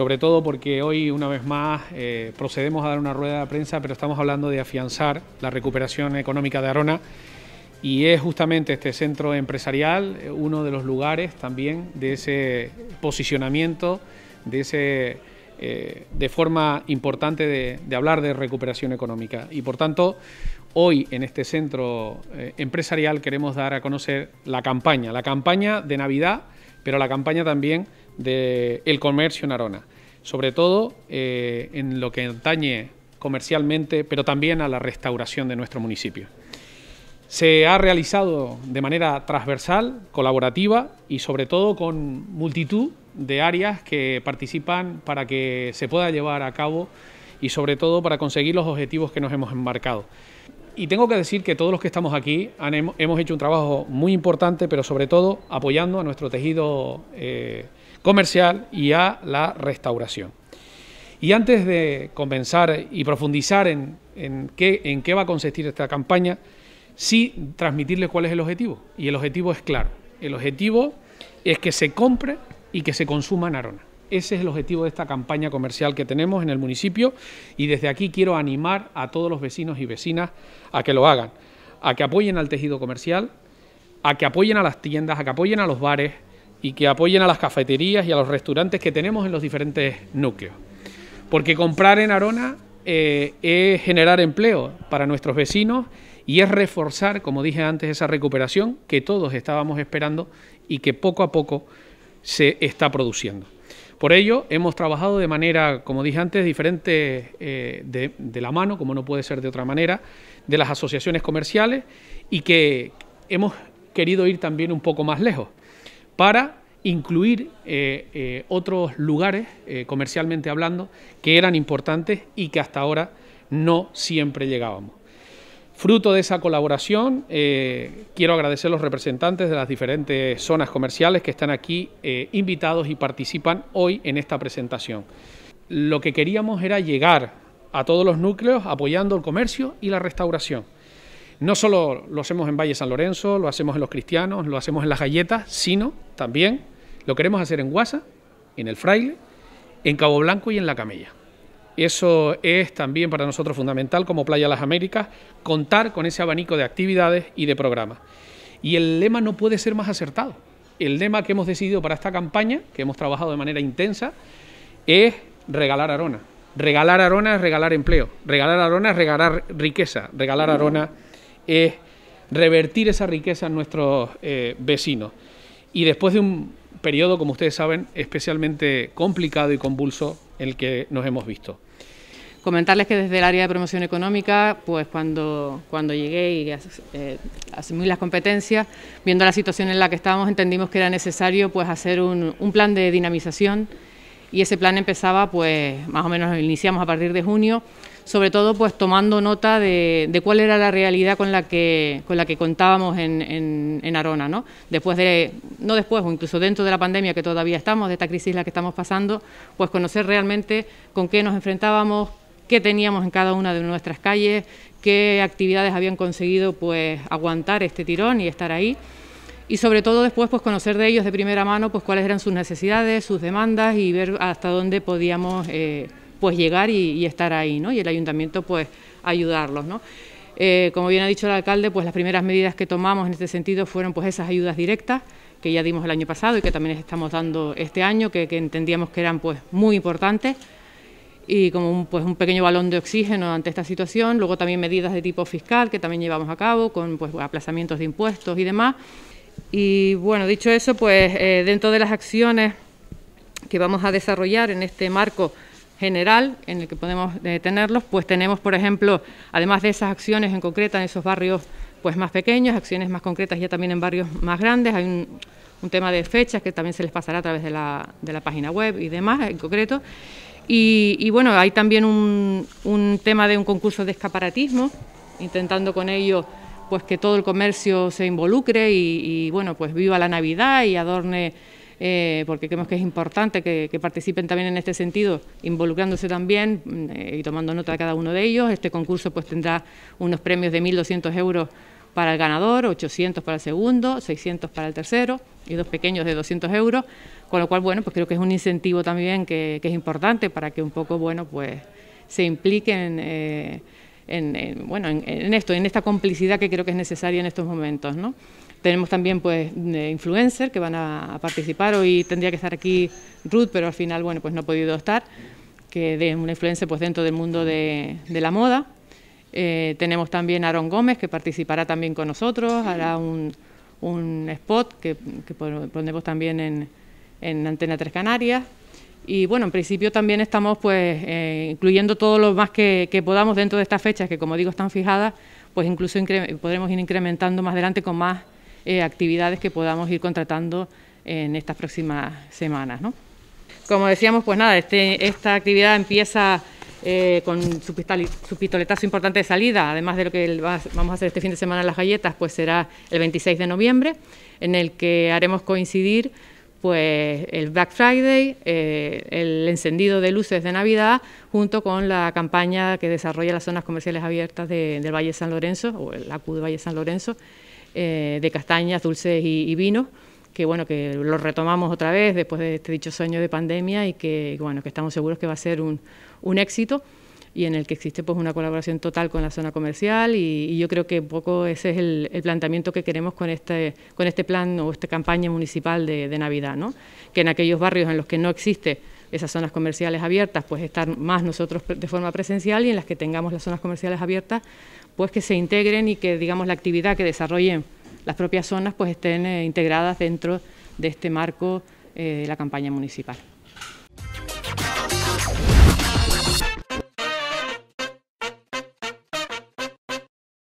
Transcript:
sobre todo porque hoy una vez más eh, procedemos a dar una rueda de prensa, pero estamos hablando de afianzar la recuperación económica de Arona y es justamente este centro empresarial eh, uno de los lugares también de ese posicionamiento, de ese eh, de forma importante de, hablar de recuperación económica. Y por tanto, hoy en este centro empresarial queremos dar a conocer la campaña, la campaña de Navidad, pero la campaña también del comercio en Arona, sobre todo eh, en lo que atañe comercialmente, pero también a la restauración de nuestro municipio. Se ha realizado de manera transversal, colaborativa y sobre todo con multitud de áreas que participan para que se pueda llevar a cabo y sobre todo para conseguir los objetivos que nos hemos embarcado... Y tengo que decir que todos los que estamos aquí hemos hecho un trabajo muy importante, pero sobre todo apoyando a nuestro tejido eh, comercial y a la restauración. Y antes de comenzar y profundizar en, en, qué, en qué va a consistir esta campaña, sí transmitirles cuál es el objetivo. Y el objetivo es claro. El objetivo es que se compre y que se consuma Arona. Ese es el objetivo de esta campaña comercial que tenemos en el municipio y desde aquí quiero animar a todos los vecinos y vecinas a que lo hagan, a que apoyen al tejido comercial, a que apoyen a las tiendas, a que apoyen a los bares, y que apoyen a las cafeterías y a los restaurantes que tenemos en los diferentes núcleos. Porque comprar en Arona eh, es generar empleo para nuestros vecinos y es reforzar, como dije antes, esa recuperación que todos estábamos esperando y que poco a poco se está produciendo. Por ello, hemos trabajado de manera, como dije antes, diferente eh, de, de, la mano, como no puede ser de otra manera, de las asociaciones comerciales y que hemos querido ir también un poco más lejos para incluir eh, eh, otros lugares, eh, comercialmente hablando, que eran importantes y que hasta ahora no siempre llegábamos. Fruto de esa colaboración, quiero agradecer a los representantes de las diferentes zonas comerciales que están aquí invitados y participan hoy en esta presentación. Lo que queríamos era llegar a todos los núcleos apoyando el comercio y la restauración no solo lo hacemos en Valle San Lorenzo, lo hacemos en Los Cristianos, lo hacemos en Las Galletas, sino también lo queremos hacer en Guasa, en El Fraile, en Cabo Blanco y en La Camella. Eso es también para nosotros fundamental como Playa Las Américas, contar con ese abanico de actividades y de programas. Y el lema no puede ser más acertado. El lema que hemos decidido para esta campaña, que hemos trabajado de manera intensa, es regalar arona. Regalar arona es regalar empleo, regalar arona es regalar riqueza, regalar arona es revertir esa riqueza en nuestros eh, vecinos. Y después de un periodo, como ustedes saben, especialmente complicado y convulso, el que nos hemos visto. Comentarles que desde el área de promoción económica, pues cuando, llegué y eh, asumí las competencias, viendo la situación en la que estábamos, entendimos que era necesario pues hacer un plan de dinamización y ese plan empezaba, pues más o menos iniciamos a partir de junio, sobre todo pues tomando nota de, cuál era la realidad con la que, con la que contábamos en, Arona, ¿no? Después de, no después, o incluso dentro de la pandemia que todavía estamos, de esta crisis la que estamos pasando, pues conocer realmente con qué nos enfrentábamos, qué teníamos en cada una de nuestras calles, qué actividades habían conseguido pues aguantar este tirón y estar ahí y sobre todo después pues conocer de ellos de primera mano pues cuáles eran sus necesidades, sus demandas y ver hasta dónde podíamos eh, pues llegar y, estar ahí, ¿no? Y el ayuntamiento pues ayudarlos, ¿no? Eh, como bien ha dicho el alcalde, pues las primeras medidas que tomamos en este sentido fueron pues esas ayudas directas que ya dimos el año pasado y que también estamos dando este año, que, que entendíamos que eran pues muy importantes y como un, pues, un pequeño balón de oxígeno ante esta situación. Luego también medidas de tipo fiscal que también llevamos a cabo con pues, aplazamientos de impuestos y demás. Y bueno, dicho eso, pues eh, dentro de las acciones que vamos a desarrollar en este marco general en el que podemos eh, tenerlos, pues tenemos, por ejemplo, además de esas acciones en concreta en esos barrios pues más pequeños, acciones más concretas ya también en barrios más grandes, hay un, tema de fechas que también se les pasará a través de la, de la página web y demás en concreto. Y, bueno, hay también un, un tema de un concurso de escaparatismo, intentando con ello pues que todo el comercio se involucre y, bueno, pues viva la Navidad y adorne, eh, porque creemos que es importante que, participen también en este sentido, involucrándose también eh, y tomando nota de cada uno de ellos. Este concurso pues tendrá unos premios de 1.200 euros para el ganador, 800 para el segundo, 600 para el tercero y dos pequeños de 200 euros, con lo cual, bueno, pues creo que es un incentivo también que, es importante para que un poco, bueno, pues se impliquen eh, en, bueno, en, esto, en esta complicidad que creo que es necesaria en estos momentos. Tenemos también pues eh, influencers que van a, participar. Hoy tendría que estar aquí Ruth, pero al final bueno, pues no ha podido estar, que es una influencer pues, dentro del mundo de, la moda. Eh, tenemos también a Aaron Gómez, que participará también con nosotros, hará un, spot que, que, pondremos también en, Antena 3 Canarias. Y bueno, en principio también estamos pues eh, incluyendo todo lo más que, podamos dentro de estas fechas, que como digo están fijadas, pues incluso podremos ir incrementando más adelante con más eh, actividades que podamos ir contratando en estas próximas semanas. Como decíamos, pues nada, este, esta actividad empieza eh, con su, su, pistoletazo importante de salida, además de lo que vamos a hacer este fin de semana en las galletas, pues será el 26 de noviembre, en el que haremos coincidir pues el Black Friday, eh, el encendido de luces de Navidad, junto con la campaña que desarrolla las zonas comerciales abiertas del Valle San Lorenzo, o el ACU de Valle San Lorenzo, eh, de castañas, dulces y, vino, vinos, que bueno, que lo retomamos otra vez después de este dicho sueño de pandemia y que bueno, que estamos seguros que va a ser un éxito y en el que existe pues una colaboración total con la zona comercial y, yo creo que poco ese es el, planteamiento que queremos con este con este plan o esta campaña municipal de, Navidad, Que en aquellos barrios en los que no existe esas zonas comerciales abiertas, pues estar más nosotros de forma presencial y en las que tengamos las zonas comerciales abiertas, pues que se integren y que digamos la actividad que desarrollen las propias zonas pues estén eh, integradas dentro de este marco eh, de la campaña municipal.